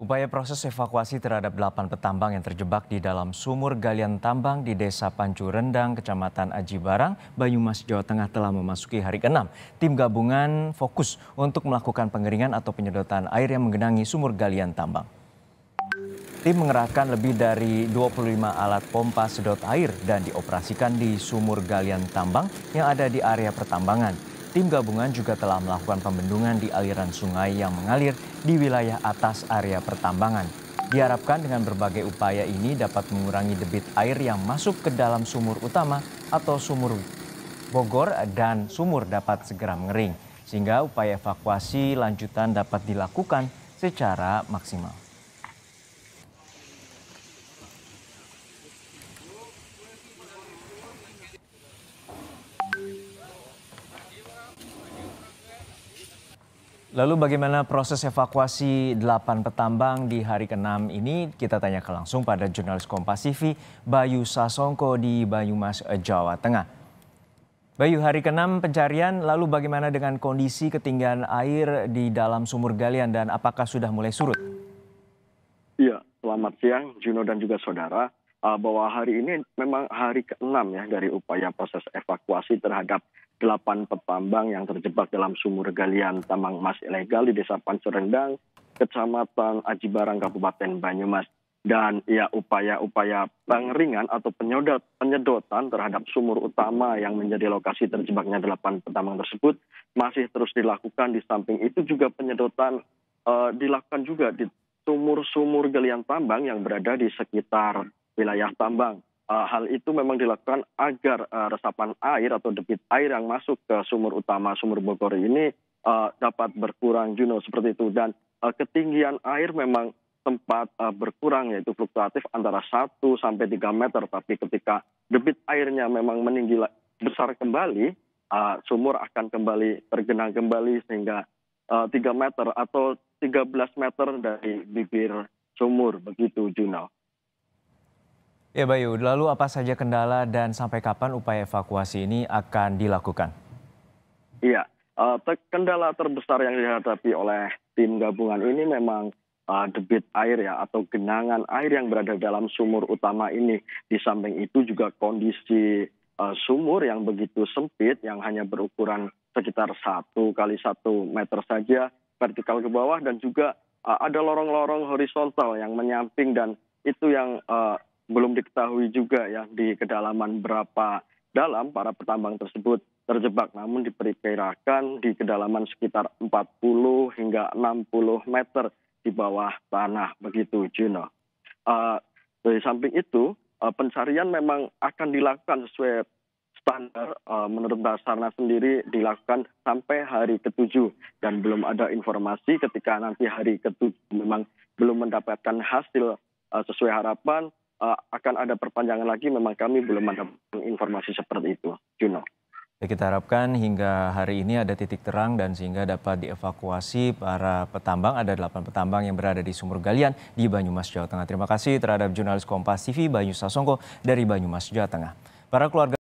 Upaya proses evakuasi terhadap delapan petambang yang terjebak di dalam sumur galian tambang di Desa Pancu Rendang, Kecamatan Aji Barang, Banyumas, Jawa Tengah telah memasuki hari ke-6. Tim gabungan fokus untuk melakukan pengeringan atau penyedotan air yang menggenangi sumur galian tambang. Tim mengerahkan lebih dari 25 alat pompa sedot air dan dioperasikan di sumur galian tambang yang ada di area pertambangan. Tim gabungan juga telah melakukan pembendungan di aliran sungai yang mengalir di wilayah atas area pertambangan. Diharapkan dengan berbagai upaya ini dapat mengurangi debit air yang masuk ke dalam sumur utama atau sumur Bogor dan sumur dapat segera mengering, sehingga upaya evakuasi lanjutan dapat dilakukan secara maksimal. Lalu bagaimana proses evakuasi 8 petambang di hari ke-6 ini? Kita tanyakan langsung pada jurnalis TV Bayu Sasongko di Banyumas, Jawa Tengah. Bayu, hari ke-6 pencarian, lalu bagaimana dengan kondisi ketinggian air di dalam sumur galian dan apakah sudah mulai surut? Iya, selamat siang Juno dan juga saudara. Ah, bahwa hari ini memang hari ke-6 ya dari upaya proses evakuasi terhadap delapan petambang yang terjebak dalam sumur galian tambang emas ilegal di Desa Pancerendang, Kecamatan Aji Barang, Kabupaten Banyumas. Dan ya upaya-upaya pengeringan atau penyedot, penyedotan terhadap sumur utama yang menjadi lokasi terjebaknya delapan petambang tersebut masih terus dilakukan. Di samping itu juga penyedotan uh, dilakukan juga di sumur-sumur galian tambang yang berada di sekitar wilayah tambang. Eh, hal itu memang dilakukan agar eh, resapan air atau debit air yang masuk ke sumur utama sumur Bogor ini eh, dapat berkurang Juno seperti itu dan ketinggian air memang tempat berkurang yaitu fluktuatif antara 1 sampai 3 meter tapi ketika debit airnya memang meninggi besar kembali sumur akan kembali tergenang kembali sehingga 3 meter atau 13 meter dari bibir sumur begitu Juno. Ya Bayu, lalu apa saja kendala dan sampai kapan upaya evakuasi ini akan dilakukan? Iya, uh, kendala terbesar yang dihadapi oleh tim gabungan ini memang uh, debit air ya atau genangan air yang berada dalam sumur utama ini. Di samping itu juga kondisi uh, sumur yang begitu sempit yang hanya berukuran sekitar satu kali satu meter saja vertikal ke bawah dan juga uh, ada lorong-lorong horizontal yang menyamping dan itu yang uh, belum diketahui juga ya di kedalaman berapa dalam para petambang tersebut terjebak namun diperkirakan di kedalaman sekitar 40 hingga 60 meter di bawah tanah begitu Juno. Uh, dari samping itu uh, pencarian memang akan dilakukan sesuai standar uh, menurut Basarnas sendiri dilakukan sampai hari ketujuh dan belum ada informasi ketika nanti hari ketujuh memang belum mendapatkan hasil uh, sesuai harapan Eh, akan ada perpanjangan lagi memang kami belum ada informasi seperti itu, Juno. Ya, kita harapkan hingga hari ini ada titik terang dan sehingga dapat dievakuasi para petambang. Ada delapan petambang yang berada di sumur galian di Banyumas, Jawa Tengah. Terima kasih terhadap jurnalis Kompas TV Banyu Sasongko dari Banyumas, Jawa Tengah. Para keluarga